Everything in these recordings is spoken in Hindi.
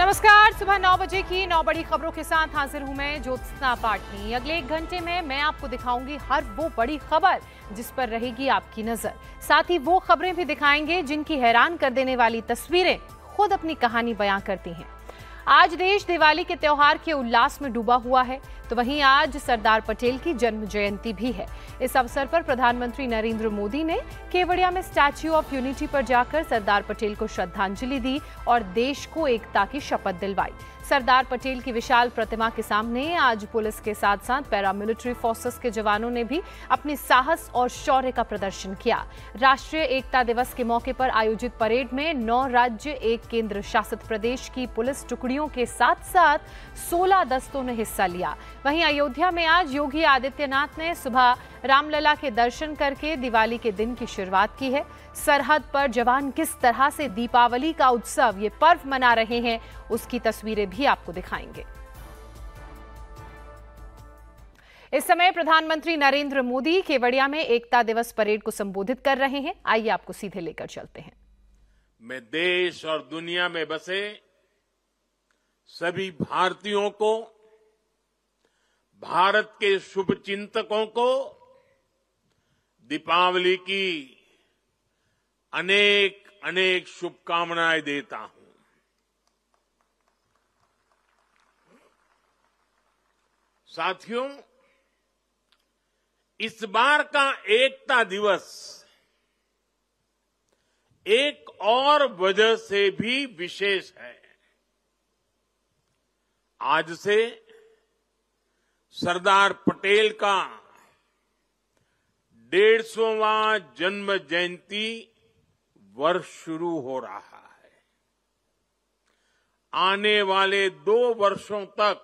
नमस्कार सुबह नौ बजे की नौ बड़ी खबरों के साथ हाजिर हूं मैं ज्योत्सना पाटनी अगले एक घंटे में मैं आपको दिखाऊंगी हर वो बड़ी खबर जिस पर रहेगी आपकी नजर साथ ही वो खबरें भी दिखाएंगे जिनकी हैरान कर देने वाली तस्वीरें खुद अपनी कहानी बयां करती हैं आज देश दिवाली के त्योहार के उल्लास में डूबा हुआ है तो वहीं आज सरदार पटेल की जन्म जयंती भी है इस अवसर पर प्रधानमंत्री नरेंद्र मोदी ने केवड़िया में स्टैच्यू ऑफ यूनिटी पर जाकर सरदार पटेल को श्रद्धांजलि दी और देश को एकता की शपथ दिलवाई सरदार पटेल की विशाल प्रतिमा के सामने आज पुलिस के साथ साथ पैरामिलिट्री फोर्सेस के जवानों ने भी अपने साहस और शौर्य का प्रदर्शन किया राष्ट्रीय एकता दिवस के मौके पर आयोजित परेड में नौ राज्य एक केंद्र शासित प्रदेश की पुलिस टुकड़ियों के साथ साथ सोलह दस्तों ने हिस्सा लिया वहीं अयोध्या में आज योगी आदित्यनाथ ने सुबह रामलला के दर्शन करके दिवाली के दिन की शुरुआत की है सरहद पर जवान किस तरह से दीपावली का उत्सव ये पर्व मना रहे हैं उसकी तस्वीरें भी आपको दिखाएंगे इस समय प्रधानमंत्री नरेंद्र मोदी केवड़िया में एकता दिवस परेड को संबोधित कर रहे हैं आइए आपको सीधे लेकर चलते हैं मैं देश और दुनिया में बसे सभी भारतीयों को भारत के शुभचिंतकों को दीपावली की अनेक अनेक शुभकामनाएं देता हूं साथियों इस बार का एकता दिवस एक और वजह से भी विशेष है आज से सरदार पटेल का डेढ़ सौवां जन्म जयंती वर्ष शुरू हो रहा है आने वाले दो वर्षों तक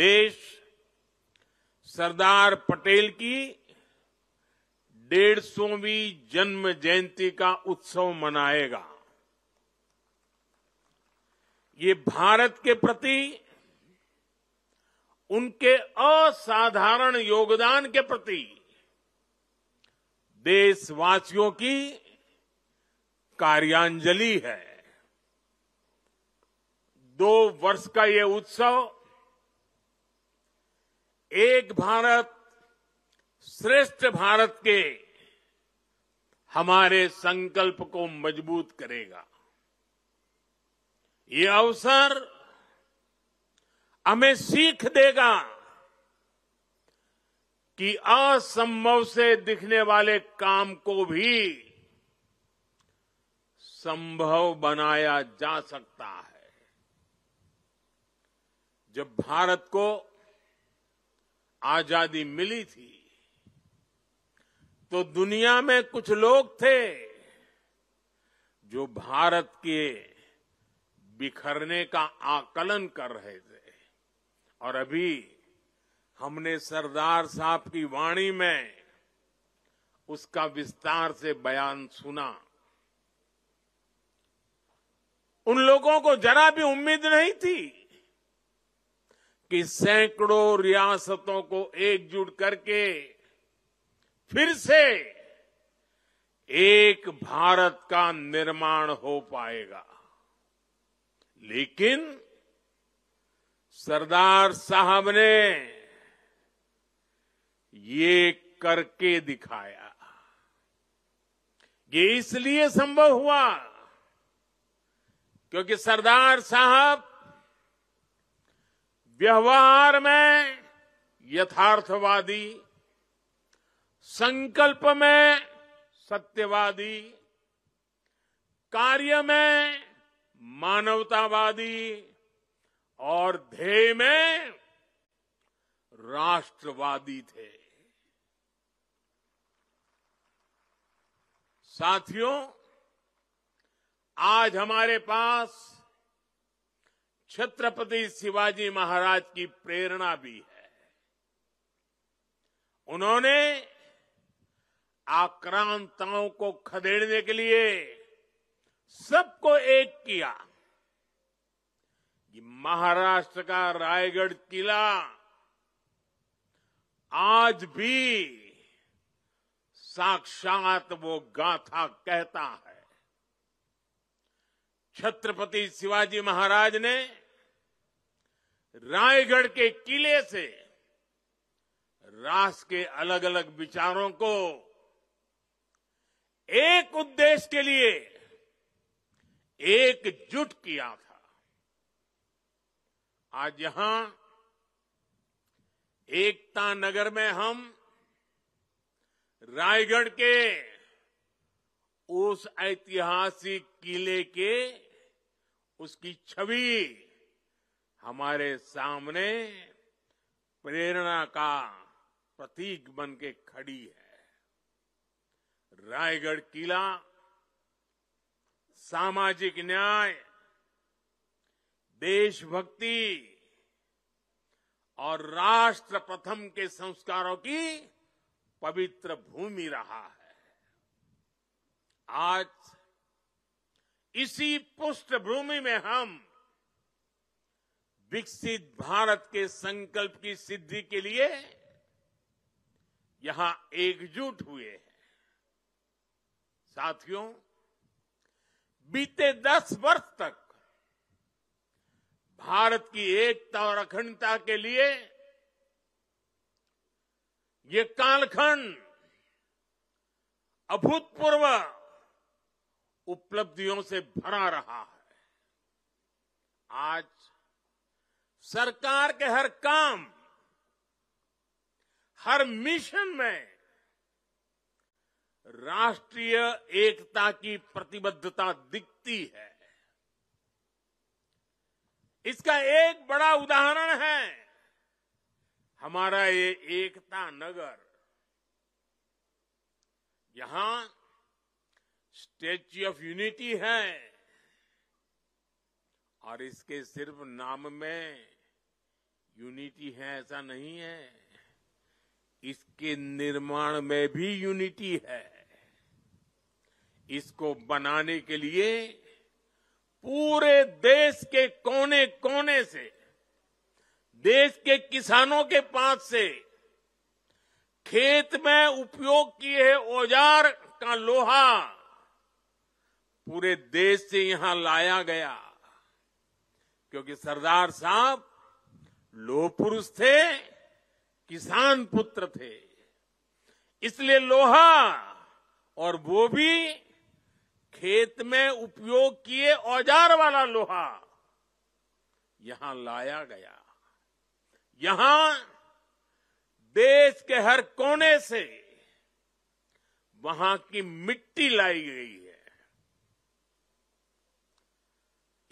देश सरदार पटेल की डेढ़ सौवीं जन्म जयंती का उत्सव मनाएगा ये भारत के प्रति उनके असाधारण योगदान के प्रति देशवासियों की कार्यांजलि है दो वर्ष का ये उत्सव एक भारत श्रेष्ठ भारत के हमारे संकल्प को मजबूत करेगा ये अवसर हमें सीख देगा कि असंभव से दिखने वाले काम को भी संभव बनाया जा सकता है जब भारत को आजादी मिली थी तो दुनिया में कुछ लोग थे जो भारत के बिखरने का आकलन कर रहे थे और अभी हमने सरदार साहब की वाणी में उसका विस्तार से बयान सुना उन लोगों को जरा भी उम्मीद नहीं थी कि सैकड़ों रियासतों को एकजुट करके फिर से एक भारत का निर्माण हो पाएगा लेकिन सरदार साहब ने ये करके दिखाया ये इसलिए संभव हुआ क्योंकि सरदार साहब व्यवहार में यथार्थवादी संकल्प में सत्यवादी कार्य में मानवतावादी और ध्येय में राष्ट्रवादी थे साथियों आज हमारे पास छत्रपति शिवाजी महाराज की प्रेरणा भी है उन्होंने आक्रांताओं को खदेड़ने के लिए सबको एक किया ये महाराष्ट्र का रायगढ़ किला आज भी साक्षात वो गाथा कहता है छत्रपति शिवाजी महाराज ने रायगढ़ के किले से राष्ट्र के अलग अलग विचारों को एक उद्देश्य के लिए एकजुट किया था आज यहां एकता नगर में हम रायगढ़ के उस ऐतिहासिक किले के उसकी छवि हमारे सामने प्रेरणा का प्रतीक बन के खड़ी है रायगढ़ किला सामाजिक न्याय देशभक्ति और राष्ट्र प्रथम के संस्कारों की पवित्र भूमि रहा है आज इसी पृष्ठभूमि में हम विकसित भारत के संकल्प की सिद्धि के लिए यहां एकजुट हुए हैं साथियों बीते दस वर्ष तक भारत की एकता और अखंडता के लिए ये कालखंड अभूतपूर्व उपलब्धियों से भरा रहा है आज सरकार के हर काम हर मिशन में राष्ट्रीय एकता की प्रतिबद्धता दिखती है इसका एक बड़ा उदाहरण है हमारा ये एकता नगर यहां स्टेच्यू ऑफ यूनिटी है और इसके सिर्फ नाम में यूनिटी है ऐसा नहीं है इसके निर्माण में भी यूनिटी है इसको बनाने के लिए पूरे देश के कोने कोने से देश के किसानों के पास से खेत में उपयोग किए औजार का लोहा पूरे देश से यहां लाया गया क्योंकि सरदार साहब लोह पुरुष थे किसान पुत्र थे इसलिए लोहा और वो भी खेत में उपयोग किए औजार वाला लोहा यहां लाया गया यहां देश के हर कोने से वहां की मिट्टी लाई गई है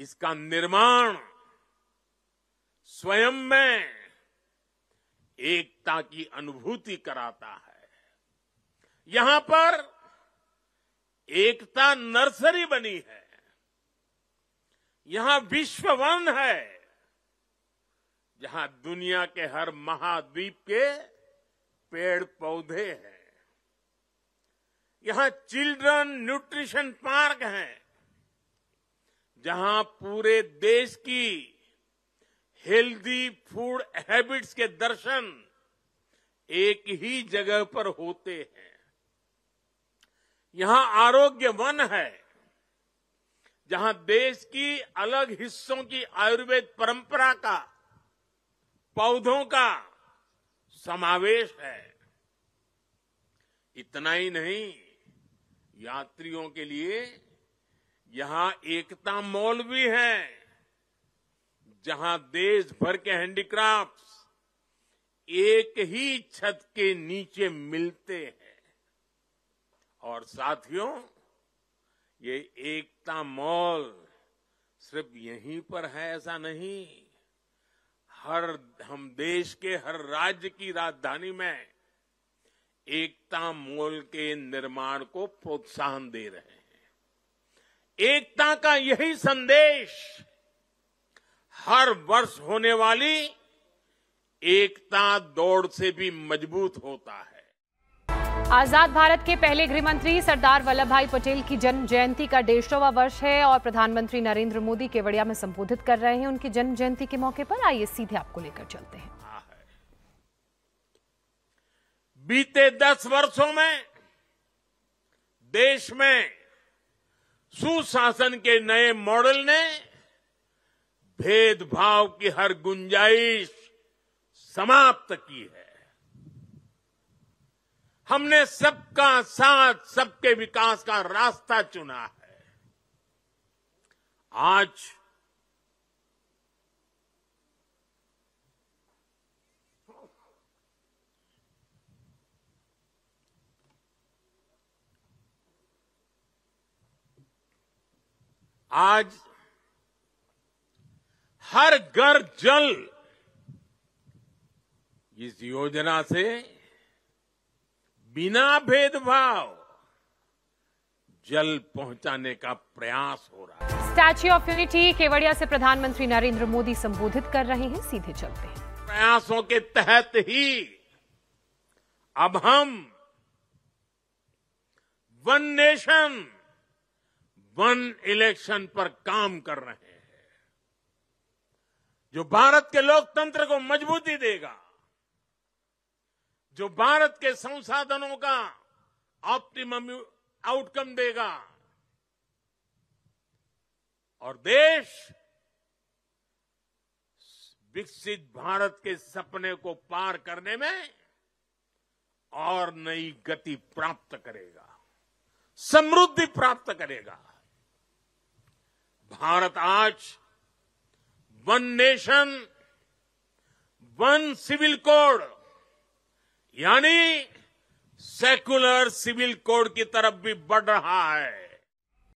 इसका निर्माण स्वयं में एकता की अनुभूति कराता है यहां पर एकता नर्सरी बनी है यहां वन है जहां दुनिया के हर महाद्वीप के पेड़ पौधे हैं यहां चिल्ड्रन न्यूट्रिशन पार्क है जहां पूरे देश की हेल्दी फूड हैबिट्स के दर्शन एक ही जगह पर होते हैं यहां आरोग्य वन है जहां देश की अलग हिस्सों की आयुर्वेद परंपरा का पौधों का समावेश है इतना ही नहीं यात्रियों के लिए यहां एकता मॉल भी है जहां देश भर के हैंडीक्राफ्ट्स एक ही छत के नीचे मिलते हैं और साथियों ये एकता मॉल सिर्फ यहीं पर है ऐसा नहीं हर हम देश के हर राज्य की राजधानी में एकता मॉल के निर्माण को प्रोत्साहन दे रहे हैं एकता का यही संदेश हर वर्ष होने वाली एकता दौड़ से भी मजबूत होता है आजाद भारत के पहले गृह मंत्री सरदार वल्लभ भाई पटेल की जन्म जयंती का डेढ़ वर्ष है और प्रधानमंत्री नरेंद्र मोदी केवड़िया में संबोधित कर रहे हैं उनकी जन्म जयंती के मौके पर आइए सीधे आपको लेकर चलते हैं बीते दस वर्षों में देश में सुशासन के नए मॉडल ने भेदभाव की हर गुंजाइश समाप्त की है हमने सबका साथ सबके विकास का रास्ता चुना है आज आज हर घर जल इस योजना से बिना भेदभाव जल पहुंचाने का प्रयास हो रहा है स्टैच्यू ऑफ यूनिटी केवड़िया से प्रधानमंत्री नरेंद्र मोदी संबोधित कर रहे हैं सीधे चलते हैं प्रयासों के तहत ही अब हम वन नेशन वन इलेक्शन पर काम कर रहे हैं जो भारत के लोकतंत्र को मजबूती देगा जो भारत के संसाधनों का ऑप्टिमम आउटकम देगा और देश विकसित भारत के सपने को पार करने में और नई गति प्राप्त करेगा समृद्धि प्राप्त करेगा भारत आज one nation one civil code यानी सेक्युलर सिविल कोड की तरफ भी बढ़ रहा है